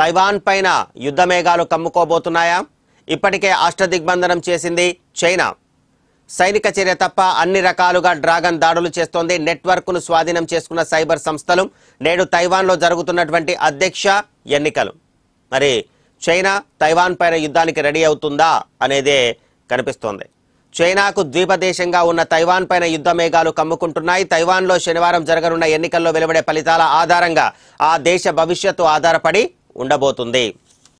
Taiwan పైన యుద్ధమేఘాలు కమ్ముకోబోతున్నాయా ఇప్పటికే దిగ్బంధనం చేసింది చైనా సైనిక చర్య తప్ప అన్ని రకాలుగా డ్రాగన్ దాడులు చేస్తోంది నెట్వర్క్ను స్వాధీనం చేసుకున్న సైబర్ సంస్థలు నేడు తైవాన్లో జరుగుతున్నటువంటి అధ్యక్ష ఎన్నికలు మరి చైనా తైవాన్ పైన యుద్ధానికి రెడీ అవుతుందా అనేది కనిపిస్తోంది చైనాకు ద్వీపదేశంగా ఉన్న తైవాన్ పైన యుద్ధ మేఘాలు కమ్ముకుంటున్నాయి తైవాన్లో శనివారం జరగనున్న ఎన్నికల్లో వెలువడే ఫలితాల ఆధారంగా ఆ దేశ భవిష్యత్తు ఆధారపడి ఉండబోతుంది